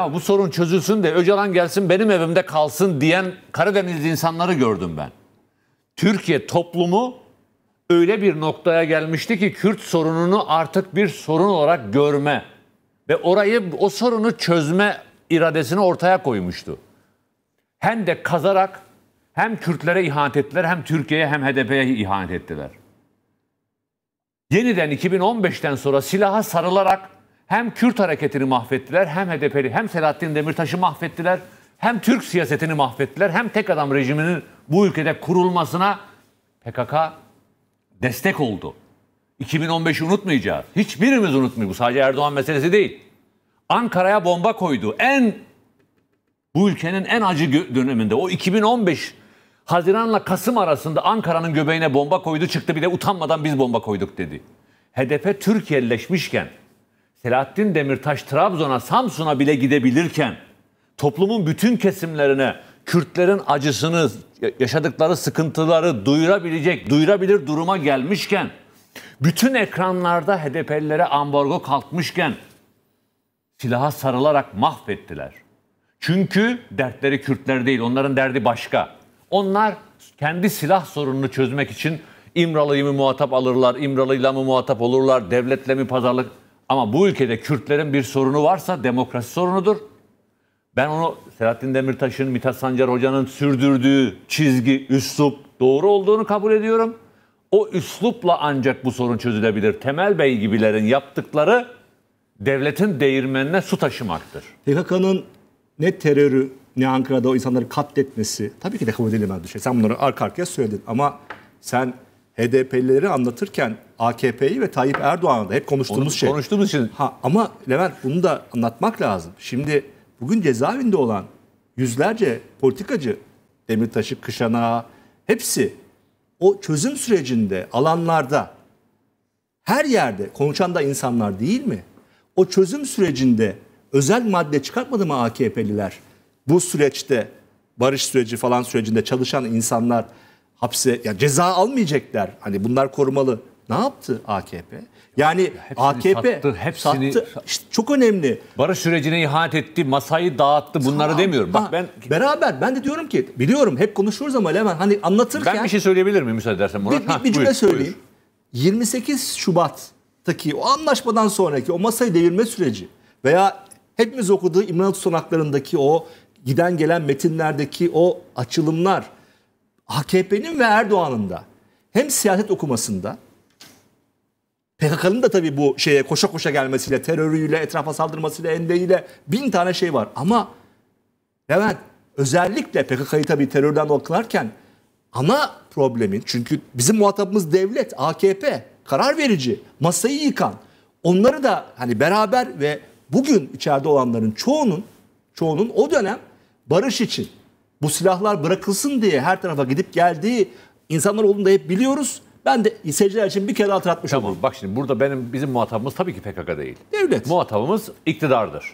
Ya bu sorun çözülsün de Öcalan gelsin benim evimde kalsın diyen Karadeniz insanları gördüm ben. Türkiye toplumu öyle bir noktaya gelmişti ki Kürt sorununu artık bir sorun olarak görme ve orayı o sorunu çözme iradesini ortaya koymuştu. Hem de kazarak hem Kürtlere ihanet ettiler hem Türkiye'ye hem HDP'ye ihanet ettiler. Yeniden 2015'ten sonra silaha sarılarak hem Kürt hareketini mahvettiler, hem HDP'li, hem Selahattin Demirtaş'ı mahvettiler, hem Türk siyasetini mahvettiler, hem tek adam rejiminin bu ülkede kurulmasına PKK destek oldu. 2015'i unutmayacağız. Hiçbirimiz unutmuyor. Bu sadece Erdoğan meselesi değil. Ankara'ya bomba koydu. En bu ülkenin en acı döneminde o 2015 Haziran'la Kasım arasında Ankara'nın göbeğine bomba koydu çıktı bir de utanmadan biz bomba koyduk dedi. HDP Türkiye'leşmişken Selahattin Demirtaş Trabzon'a, Samsun'a bile gidebilirken toplumun bütün kesimlerine Kürtlerin acısını, yaşadıkları sıkıntıları duyurabilecek, duyurabilir duruma gelmişken, bütün ekranlarda HDP'lilere ambargo kalkmışken silaha sarılarak mahvettiler. Çünkü dertleri Kürtler değil, onların derdi başka. Onlar kendi silah sorununu çözmek için İmralı'yı mı muhatap alırlar, İmralı'yla mı muhatap olurlar, devletle mi pazarlık... Ama bu ülkede Kürtlerin bir sorunu varsa demokrasi sorunudur. Ben onu Selahattin Demirtaş'ın, Mithat Sancar Hoca'nın sürdürdüğü çizgi, üslup doğru olduğunu kabul ediyorum. O üslupla ancak bu sorun çözülebilir. Temel Bey gibilerin yaptıkları devletin değirmenine su taşımaktır. PKK'nın ne terörü ne Ankara'da o insanları katletmesi tabii ki de kabul edilemez bir şey. Sen bunları arka arkaya söyledin ama sen HDP'lileri anlatırken AKP'yi ve Tayyip Erdoğan'ı da hep konuştuğumuz Onu, şey. Konuştuğumuz için. Ha, ama Levent bunu da anlatmak lazım. Şimdi bugün cezaevinde olan yüzlerce politikacı, Demirtaş'ı, Kışanağı hepsi o çözüm sürecinde, alanlarda, her yerde konuşan da insanlar değil mi? O çözüm sürecinde özel madde çıkartmadı mı AKP'liler? Bu süreçte barış süreci falan sürecinde çalışan insanlar hapse ya ceza almayacaklar. Hani bunlar korumalı. Ne yaptı AKP? Yani hepsini AKP sattı, hepsini sattı. İşte çok önemli. Barış sürecine ihanet etti, masayı dağıttı. Bunları tamam. demiyorum. Bak ha, ben beraber ben de diyorum ki biliyorum hep konuşuruz ama hemen hani anlatırken Ben bir şey söyleyebilir miyim müsaade edersen Murat? Bir, bir, bir cümle söyleyeyim. Buyur. 28 Şubat'taki o anlaşmadan sonraki o masayı devirme süreci veya hepimiz okuduğu İmralı tutanaklarındaki o giden gelen metinlerdeki o açılımlar AKP'nin ve Erdoğan'ın da hem siyaset okumasında PKK'nın da tabii bu şeye koşa koşa gelmesiyle, terörüyle, etrafa saldırmasıyla, endeğiyle bin tane şey var. Ama Levent özellikle PKK'yı tabii terörden okularken ana problemin çünkü bizim muhatabımız devlet, AKP, karar verici, masayı yıkan. Onları da hani beraber ve bugün içeride olanların çoğunun çoğunun o dönem barış için bu silahlar bırakılsın diye her tarafa gidip geldiği insanlar olduğunu da hep biliyoruz. Ben de seyirciler için bir kere hatırlatmış tamam, olayım. Bak şimdi burada benim bizim muhatabımız tabii ki PKK değil. Devlet. Muhatabımız iktidardır.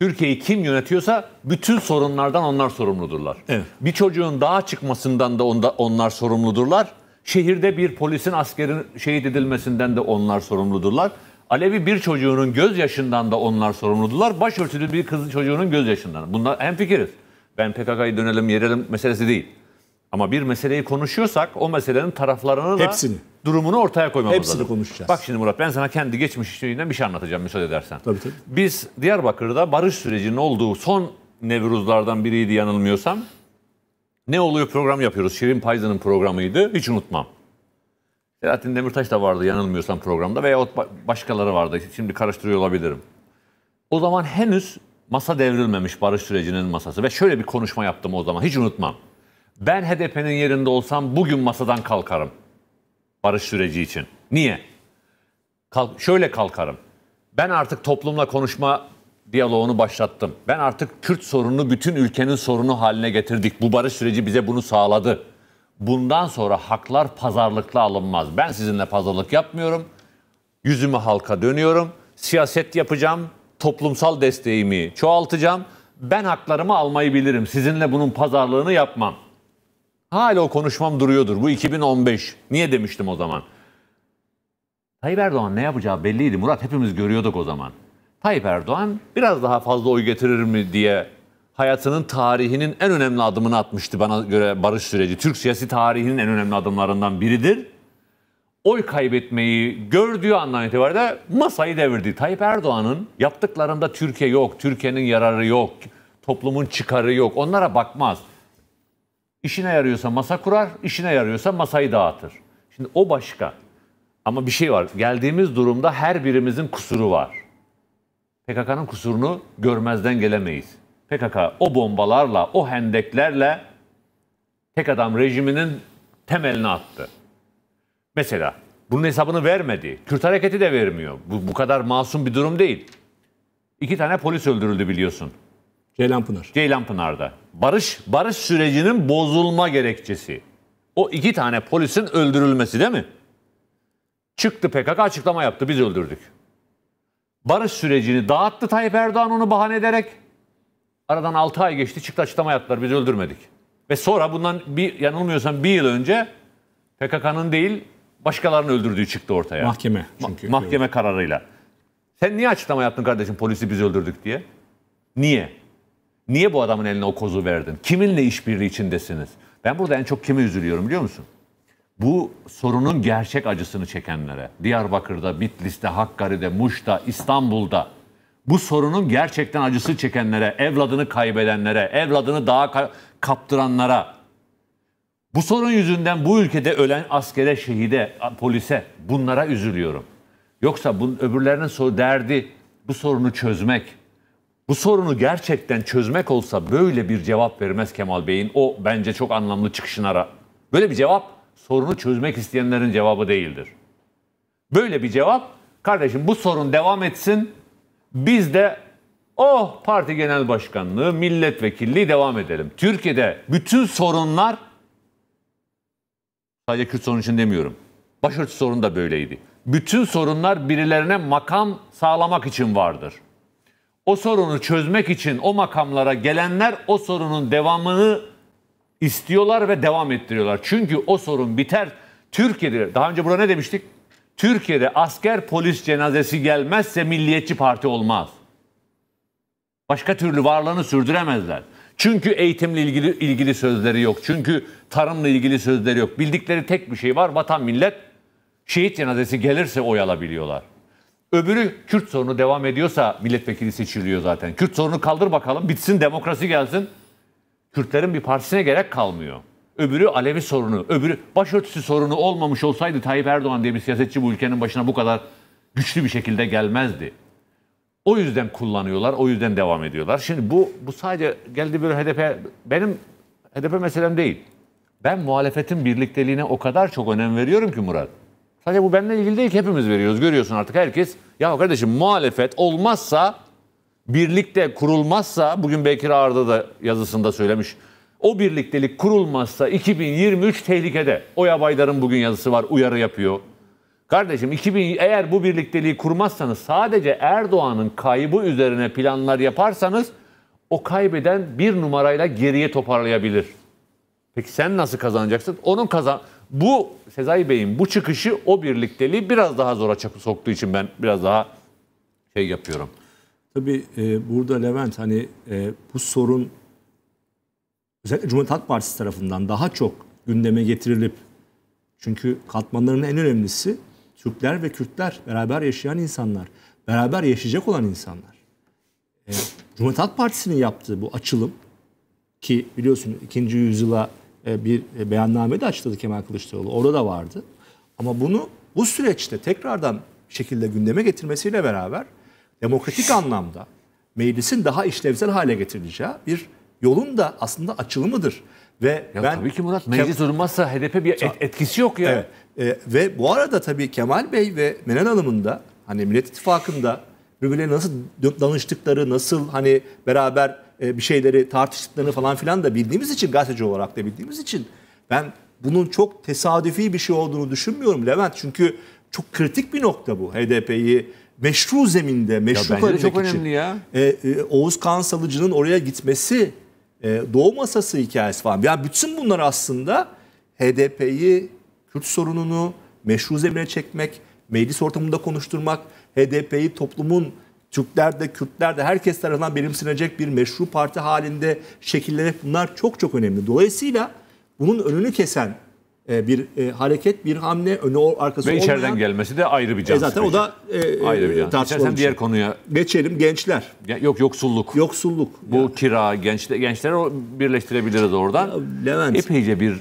Türkiye'yi kim yönetiyorsa bütün sorunlardan onlar sorumludurlar. Evet. Bir çocuğun dağa çıkmasından da onda, onlar sorumludurlar. Şehirde bir polisin askerin şehit edilmesinden de onlar sorumludurlar. Alevi bir çocuğunun gözyaşından da onlar sorumludurlar. Başörtülü bir kız çocuğunun gözyaşından. Bunlar hemfikiriz. Ben PKK'yı dönelim, yerelim meselesi değil. Ama bir meseleyi konuşuyorsak o meselenin taraflarını da Hepsini. durumunu ortaya koymamız Hepsini lazım. Hepsini konuşacağız. Bak şimdi Murat ben sana kendi geçmiş işlerinden bir şey anlatacağım müsaade edersen. Tabii tabii. Biz Diyarbakır'da barış sürecinin olduğu son Nevruzlardan biriydi yanılmıyorsam. Ne oluyor program yapıyoruz. Şirin Payza'nın programıydı. Hiç unutmam. Selahattin Demirtaş da vardı yanılmıyorsam programda veya başkaları vardı. Şimdi karıştırıyor olabilirim. O zaman henüz masa devrilmemiş barış sürecinin masası ve şöyle bir konuşma yaptım o zaman hiç unutmam. Ben HDP'nin yerinde olsam bugün masadan kalkarım. Barış süreci için. Niye? Kalk, şöyle kalkarım. Ben artık toplumla konuşma diyaloğunu başlattım. Ben artık Kürt sorununu bütün ülkenin sorunu haline getirdik. Bu barış süreci bize bunu sağladı. Bundan sonra haklar pazarlıkla alınmaz. Ben sizinle pazarlık yapmıyorum. Yüzümü halka dönüyorum. Siyaset yapacağım. Toplumsal desteğimi çoğaltacağım. Ben haklarımı almayı bilirim. Sizinle bunun pazarlığını yapmam.'' Hala o konuşmam duruyordur. Bu 2015. Niye demiştim o zaman? Tayyip Erdoğan ne yapacağı belliydi. Murat hepimiz görüyorduk o zaman. Tayyip Erdoğan biraz daha fazla oy getirir mi diye hayatının tarihinin en önemli adımını atmıştı bana göre barış süreci. Türk siyasi tarihinin en önemli adımlarından biridir. Oy kaybetmeyi gördüğü andan itibariyle masayı devirdi. Tayyip Erdoğan'ın yaptıklarında Türkiye yok, Türkiye'nin yararı yok, toplumun çıkarı yok. Onlara bakmaz. İşine yarıyorsa masa kurar, işine yarıyorsa masayı dağıtır. Şimdi o başka. Ama bir şey var. Geldiğimiz durumda her birimizin kusuru var. PKK'nın kusurunu görmezden gelemeyiz. PKK o bombalarla, o hendeklerle tek adam rejiminin temelini attı. Mesela bunun hesabını vermedi. Kürt hareketi de vermiyor. Bu, bu kadar masum bir durum değil. İki tane polis öldürüldü biliyorsun. Ceylan Pınar. Ceylan Pınar'da. Barış barış sürecinin bozulma gerekçesi. O iki tane polisin öldürülmesi değil mi? Çıktı PKK açıklama yaptı biz öldürdük. Barış sürecini dağıttı Tayyip Erdoğan onu bahane ederek. Aradan 6 ay geçti çıktı açıklama yaptılar biz öldürmedik. Ve sonra bundan bir yanılmıyorsam bir yıl önce PKK'nın değil başkalarının öldürdüğü çıktı ortaya. Mahkeme çünkü. Ma- mahkeme kararıyla. Sen niye açıklama yaptın kardeşim polisi biz öldürdük diye? Niye? Niye bu adamın eline o kozu verdin? Kiminle işbirliği içindesiniz? Ben burada en çok kimi üzülüyorum biliyor musun? Bu sorunun gerçek acısını çekenlere. Diyarbakır'da, Bitlis'te, Hakkari'de, Muş'ta, İstanbul'da. Bu sorunun gerçekten acısı çekenlere, evladını kaybedenlere, evladını daha ka kaptıranlara. Bu sorun yüzünden bu ülkede ölen askere, şehide, polise bunlara üzülüyorum. Yoksa bunun öbürlerinin derdi bu sorunu çözmek bu sorunu gerçekten çözmek olsa böyle bir cevap vermez Kemal Bey'in o bence çok anlamlı çıkışına. Böyle bir cevap sorunu çözmek isteyenlerin cevabı değildir. Böyle bir cevap kardeşim bu sorun devam etsin biz de oh parti genel başkanlığı milletvekilliği devam edelim. Türkiye'de bütün sorunlar sadece Kürt sorunu için demiyorum. Başörtüsü sorunu da böyleydi. Bütün sorunlar birilerine makam sağlamak için vardır o sorunu çözmek için o makamlara gelenler o sorunun devamını istiyorlar ve devam ettiriyorlar. Çünkü o sorun biter. Türkiye'de daha önce burada ne demiştik? Türkiye'de asker polis cenazesi gelmezse milliyetçi parti olmaz. Başka türlü varlığını sürdüremezler. Çünkü eğitimle ilgili ilgili sözleri yok. Çünkü tarımla ilgili sözleri yok. Bildikleri tek bir şey var. Vatan millet şehit cenazesi gelirse oy alabiliyorlar. Öbürü Kürt sorunu devam ediyorsa milletvekili seçiliyor zaten. Kürt sorunu kaldır bakalım bitsin demokrasi gelsin. Kürtlerin bir partisine gerek kalmıyor. Öbürü Alevi sorunu, öbürü başörtüsü sorunu olmamış olsaydı Tayyip Erdoğan diye bir siyasetçi bu ülkenin başına bu kadar güçlü bir şekilde gelmezdi. O yüzden kullanıyorlar, o yüzden devam ediyorlar. Şimdi bu bu sadece geldi böyle HDP benim HDP meselem değil. Ben muhalefetin birlikteliğine o kadar çok önem veriyorum ki Murat. Sadece bu benimle ilgili değil ki hepimiz veriyoruz. Görüyorsun artık herkes. Ya kardeşim muhalefet olmazsa, birlikte kurulmazsa, bugün Bekir Arda da yazısında söylemiş. O birliktelik kurulmazsa 2023 tehlikede. Oya Baydar'ın bugün yazısı var, uyarı yapıyor. Kardeşim 2000 eğer bu birlikteliği kurmazsanız sadece Erdoğan'ın kaybı üzerine planlar yaparsanız o kaybeden bir numarayla geriye toparlayabilir. Peki sen nasıl kazanacaksın? Onun kazan bu Sezai Bey'in bu çıkışı o birlikteliği biraz daha zora soktuğu için ben biraz daha şey yapıyorum. Tabii e, burada Levent hani e, bu sorun özellikle Cumhuriyet Halk Partisi tarafından daha çok gündeme getirilip çünkü katmanlarının en önemlisi Türkler ve Kürtler beraber yaşayan insanlar, beraber yaşayacak olan insanlar. E, Cumhuriyet Halk Partisi'nin yaptığı bu açılım ki biliyorsunuz ikinci yüzyıla e, bir e, beyanname de açtırdı Kemal Kılıçdaroğlu. Orada vardı. Ama bunu bu süreçte tekrardan şekilde gündeme getirmesiyle beraber demokratik anlamda meclisin daha işlevsel hale getirileceği bir yolun da aslında açılımıdır. Ve ya ben tabii ki Murat meclis durmazsa HDP bir et, etkisi yok ya. Evet. E, ve bu arada tabii Kemal Bey ve Menen Hanım'ın da hani Millet İttifakı'nda birbirlerine nasıl danıştıkları, nasıl hani beraber e, bir şeyleri tartıştıklarını falan filan da bildiğimiz için gazeteci olarak da bildiğimiz için ben bunun çok tesadüfi bir şey olduğunu düşünmüyorum Levent. Çünkü çok kritik bir nokta bu HDP'yi meşru zeminde meşru ya çok için. önemli ya. E, e, Oğuz Kağan Salıcı'nın oraya gitmesi, e, Doğu Masası hikayesi falan. Yani bütün bunlar aslında HDP'yi, Kürt sorununu meşru zemine çekmek, meclis ortamında konuşturmak, HDP'yi toplumun Türkler de Kürtler de herkes tarafından benimsenecek bir meşru parti halinde şekillenip bunlar çok çok önemli. Dolayısıyla bunun önünü kesen e, bir e, hareket, bir hamle, önü arkası Ve olmayan. Ve içeriden gelmesi de ayrı bir e, can e, Zaten o da e, ayrı bir can tartışma. İstersen diğer konuya. Geçelim gençler. Yok yoksulluk. Yoksulluk. Bu ya. kira, gençler, gençlere birleştirebiliriz oradan. Levent. Epeyce bir